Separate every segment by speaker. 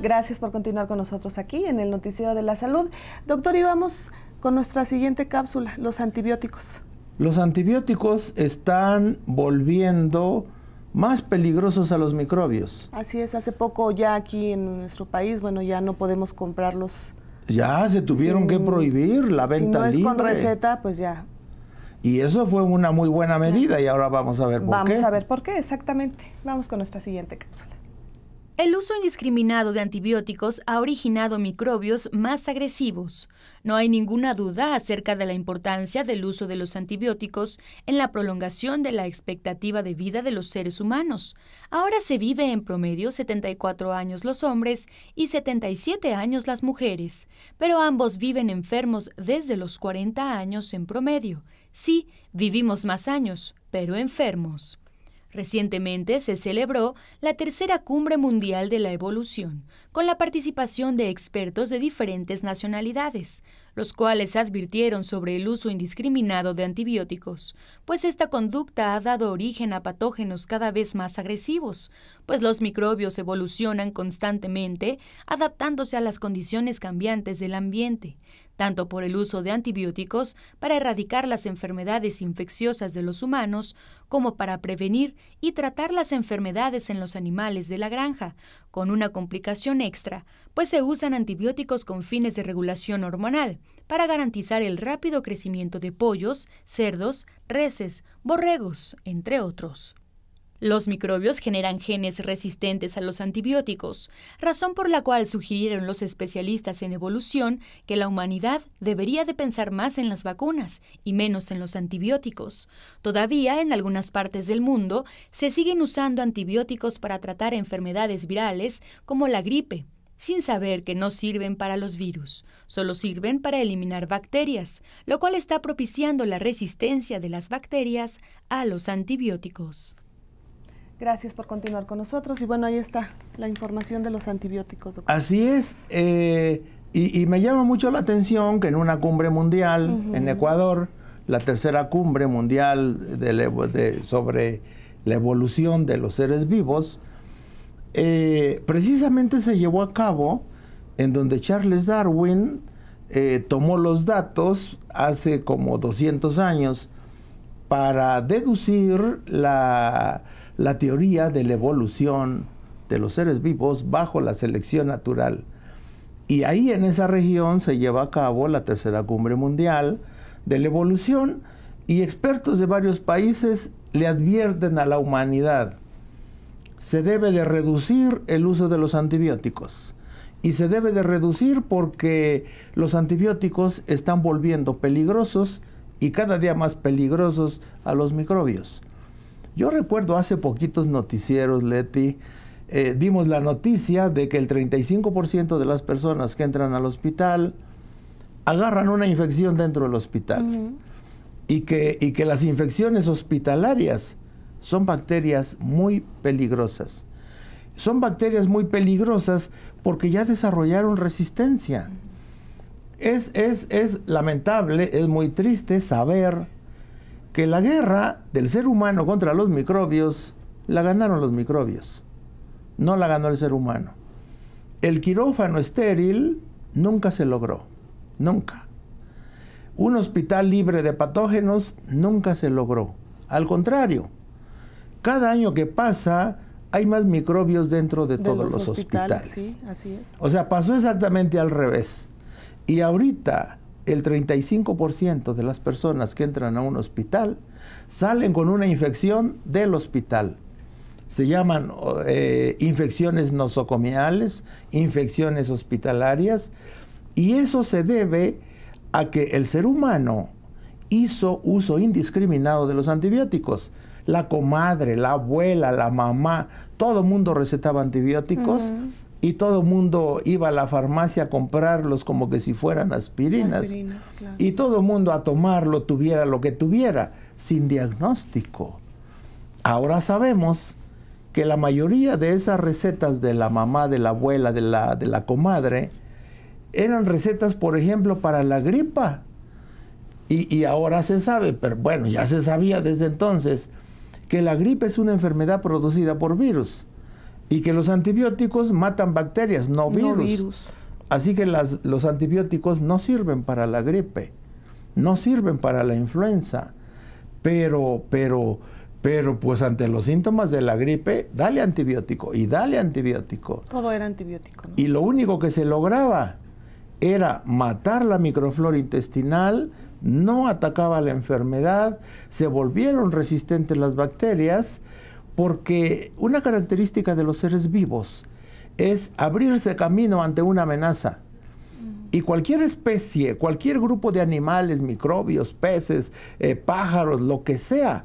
Speaker 1: Gracias por continuar con nosotros aquí en el Noticiero de la Salud. Doctor, y vamos con nuestra siguiente cápsula, los antibióticos.
Speaker 2: Los antibióticos están volviendo más peligrosos a los microbios.
Speaker 1: Así es, hace poco ya aquí en nuestro país, bueno, ya no podemos comprarlos.
Speaker 2: Ya se tuvieron que prohibir la venta libre. Si no es con receta, pues ya. Y eso fue una muy buena medida y ahora vamos a ver por qué. Vamos a
Speaker 3: ver por qué,
Speaker 1: exactamente. Vamos con
Speaker 3: nuestra siguiente cápsula. El uso indiscriminado de antibióticos ha originado microbios más agresivos. No hay ninguna duda acerca de la importancia del uso de los antibióticos en la prolongación de la expectativa de vida de los seres humanos. Ahora se vive en promedio 74 años los hombres y 77 años las mujeres, pero ambos viven enfermos desde los 40 años en promedio. Sí, vivimos más años, pero enfermos. Recientemente se celebró la tercera cumbre mundial de la evolución, con la participación de expertos de diferentes nacionalidades, los cuales advirtieron sobre el uso indiscriminado de antibióticos, pues esta conducta ha dado origen a patógenos cada vez más agresivos, pues los microbios evolucionan constantemente adaptándose a las condiciones cambiantes del ambiente, tanto por el uso de antibióticos para erradicar las enfermedades infecciosas de los humanos, como para prevenir y tratar las enfermedades en los animales de la granja, con una complicación extra, pues se usan antibióticos con fines de regulación hormonal, para garantizar el rápido crecimiento de pollos, cerdos, reses, borregos, entre otros. Los microbios generan genes resistentes a los antibióticos, razón por la cual sugirieron los especialistas en evolución que la humanidad debería de pensar más en las vacunas y menos en los antibióticos. Todavía, en algunas partes del mundo, se siguen usando antibióticos para tratar enfermedades virales como la gripe, sin saber que no sirven para los virus, solo sirven para eliminar bacterias, lo cual está propiciando la resistencia de las bacterias a los antibióticos.
Speaker 1: Gracias por continuar con nosotros. Y bueno, ahí está la información de los antibióticos,
Speaker 2: Así es. Eh, y, me llama mucho la atención que en una cumbre mundial en Ecuador, la tercera cumbre mundial sobre la evolución de los seres vivos, eh, precisamente se llevó a cabo en donde Charles Darwin eh, tomó los datos hace como 200 años para deducir la la teoría de la evolución de los seres vivos bajo la selección natural. Y ahí en esa región se lleva a cabo la tercera cumbre mundial de la evolución y expertos de varios países le advierten a la humanidad, se debe de reducir el uso de los antibióticos. Y se debe de reducir porque los antibióticos están volviendo peligrosos y cada día más peligrosos a los microbios. Yo recuerdo hace poquitos noticieros, Leti, eh, dimos la noticia de que el 35% de las personas que entran al hospital agarran una infección dentro del hospital. y, que, y que las infecciones hospitalarias son bacterias muy peligrosas. Son bacterias muy peligrosas porque ya desarrollaron resistencia. Es, es, es lamentable, es muy triste saber que la guerra del ser humano contra los microbios la ganaron los microbios, no la ganó el ser humano. El quirófano estéril nunca se logró, nunca. Un hospital libre de patógenos nunca se logró. Al contrario, cada año que pasa hay más microbios dentro de, todos los hospitales. O sea, pasó exactamente al revés. Y ahorita el 35% de las personas que entran a un hospital salen con una infección del hospital. Se llaman eh, infecciones nosocomiales, infecciones hospitalarias, y eso se debe a que el ser humano hizo uso indiscriminado de los antibióticos. La comadre, la abuela, la mamá, todo el mundo recetaba antibióticos y todo el mundo iba a la farmacia a comprarlos como que si fueran aspirinas. Y todo el mundo a tomarlo, tuviera lo que tuviera, sin diagnóstico. Ahora sabemos que la mayoría de esas recetas de la mamá, de la abuela, de la, de la comadre, eran recetas, por ejemplo, para la gripa. Y, y ahora se sabe, pero bueno, ya se sabía desde entonces, que la gripe es una enfermedad producida por virus y que los antibióticos matan bacterias, no virus. Así que las, los antibióticos no sirven para la gripe, no sirven para la influenza, pero, pero, pero pues ante los síntomas de la gripe, dale antibiótico y dale antibiótico.
Speaker 1: Todo era antibiótico.
Speaker 2: Y lo único que se lograba era matar la microflora intestinal, no atacaba la enfermedad, se volvieron resistentes las bacterias porque una característica de los seres vivos es abrirse camino ante una amenaza. Y cualquier especie, cualquier grupo de animales, microbios, peces, eh, pájaros, lo que sea,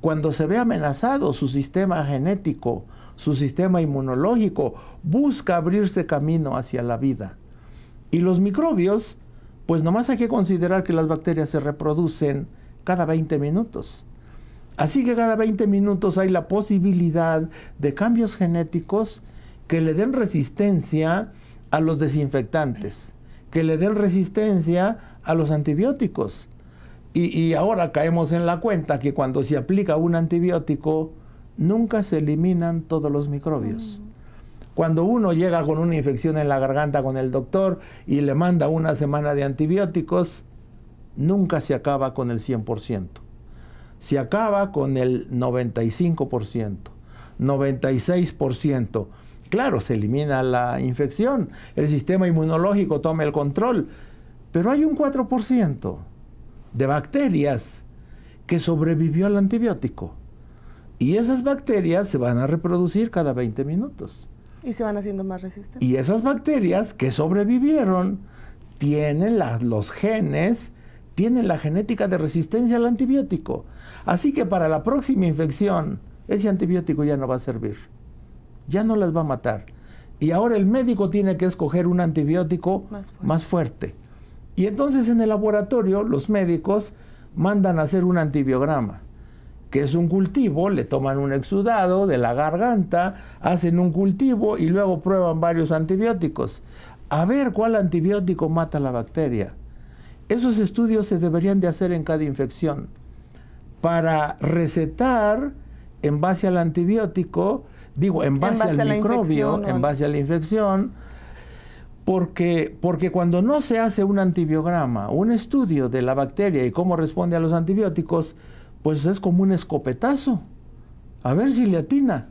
Speaker 2: cuando se ve amenazado su sistema genético, su sistema inmunológico, busca abrirse camino hacia la vida. Y los microbios, pues nomás hay que considerar que las bacterias se reproducen cada 20 minutos. Así que cada 20 minutos hay la posibilidad de cambios genéticos que le den resistencia a los desinfectantes, que le den resistencia a los antibióticos. Y, ahora caemos en la cuenta que cuando se aplica un antibiótico, nunca se eliminan todos los microbios. Cuando uno llega con una infección en la garganta con el doctor y le manda una semana de antibióticos, nunca se acaba con el 100% se acaba con el 95%, 96%. Claro, se elimina la infección, el sistema inmunológico toma el control, pero hay un 4% de bacterias que sobrevivió al antibiótico. Y esas bacterias se van a reproducir cada 20 minutos.
Speaker 1: Y se van haciendo más resistentes.
Speaker 2: Y esas bacterias que sobrevivieron tienen los genes tienen la genética de resistencia al antibiótico. Así que para la próxima infección, ese antibiótico ya no va a servir. Ya no las va a matar. Y ahora el médico tiene que escoger un antibiótico más fuerte. Y entonces en el laboratorio los médicos mandan a hacer un antibiograma, que es un cultivo, le toman un exudado de la garganta, hacen un cultivo y luego prueban varios antibióticos. A ver cuál antibiótico mata la bacteria. Esos estudios se deberían de hacer en cada infección para recetar en base al antibiótico, digo, en base, al microbio, en base a la infección, porque, porque cuando no se hace un antibiograma, un estudio de la bacteria y cómo responde a los antibióticos, pues es como un escopetazo. A ver si le atina.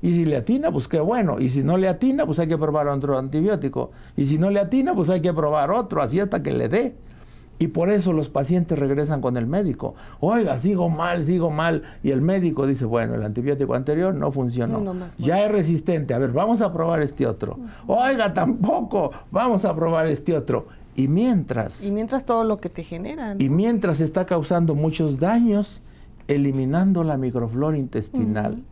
Speaker 2: Y si le atina, pues qué bueno. Y si no le atina, pues hay que probar otro antibiótico. Y si no le atina, pues hay que probar otro, así hasta que le dé. Y por eso los pacientes regresan con el médico. Oiga, sigo mal, sigo mal. Y el médico dice, bueno, el antibiótico anterior no funcionó. ya es resistente. A ver, vamos a probar este otro. Oiga, tampoco. Vamos a probar este otro. Y mientras...
Speaker 1: Y mientras todo lo que te generan.
Speaker 2: Y mientras está causando muchos daños, eliminando la microflora intestinal.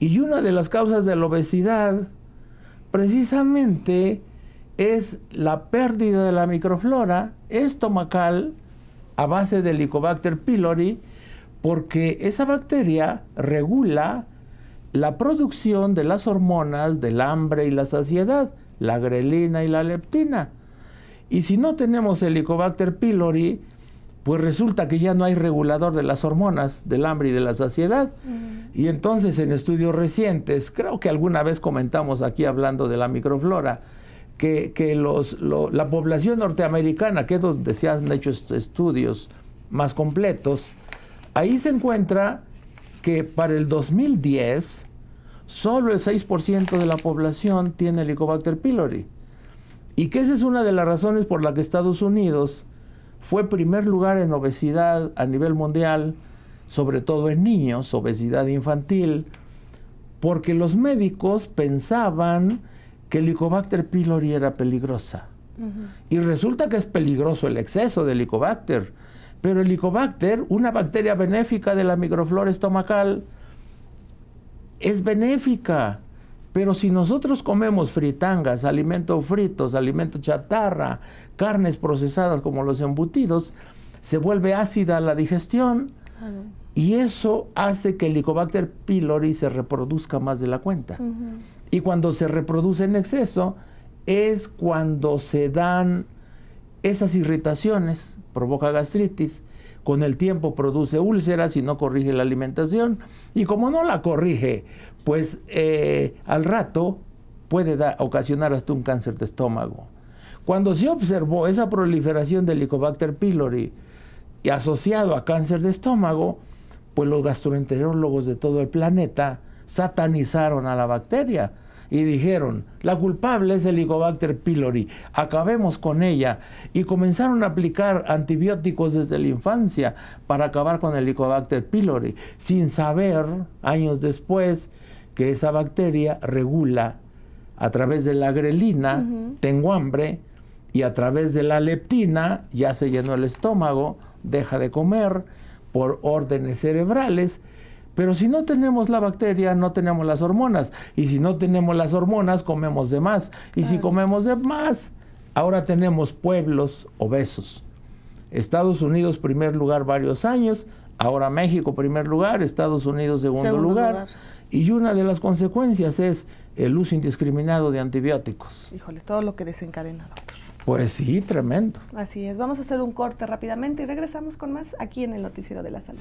Speaker 2: Y una de las causas de la obesidad, precisamente es la pérdida de la microflora estomacal a base de Helicobacter pylori, porque esa bacteria regula la producción de las hormonas del hambre y la saciedad, la grelina y la leptina. Y si no tenemos el Helicobacter pylori, pues resulta que ya no hay regulador de las hormonas del hambre y de la saciedad. Y entonces en estudios recientes, creo que alguna vez comentamos aquí hablando de la microflora, que, la población norteamericana, que es donde se han hecho estudios más completos, ahí se encuentra que para el 2010 solo el 6% de la población tiene Helicobacter pylori. Y que esa es una de las razones por la que Estados Unidos fue primer lugar en obesidad a nivel mundial, sobre todo en niños, obesidad infantil, porque los médicos pensaban que el licobacter pylori era peligrosa. Y resulta que es peligroso el exceso de Helicobacter. Pero el Helicobacter, una bacteria benéfica de la microflora estomacal, es benéfica. Pero si nosotros comemos fritangas, alimentos fritos, alimentos chatarra, carnes procesadas como los embutidos, se vuelve ácida la digestión y eso hace que el Helicobacter pylori se reproduzca más de la cuenta. Y cuando se reproduce en exceso es cuando se dan esas irritaciones, provoca gastritis, con el tiempo produce úlceras y no corrige la alimentación. Y como no la corrige, pues eh, al rato puede ocasionar hasta un cáncer de estómago. Cuando se observó esa proliferación del Helicobacter pylori y asociado a cáncer de estómago, pues los gastroenterólogos de todo el planeta satanizaron a la bacteria y dijeron, la culpable es el Helicobacter pylori, acabemos con ella. Y comenzaron a aplicar antibióticos desde la infancia para acabar con el Helicobacter pylori, sin saber, años después, que esa bacteria regula a través de la grelina, tengo hambre, y a través de la leptina, ya se llenó el estómago, deja de comer por órdenes cerebrales, pero si no tenemos la bacteria, no tenemos las hormonas. Y si no tenemos las hormonas, comemos de más. Y si comemos de más, ahora tenemos pueblos obesos. Estados Unidos, primer lugar varios años. Ahora México, primer lugar. Estados Unidos, segundo, lugar. Y una de las consecuencias es el uso indiscriminado de antibióticos.
Speaker 1: Híjole, todo lo que desencadena,
Speaker 2: Pues sí, tremendo.
Speaker 1: Así es. Vamos a hacer un corte rápidamente y regresamos con más aquí en el Noticiero de la Salud.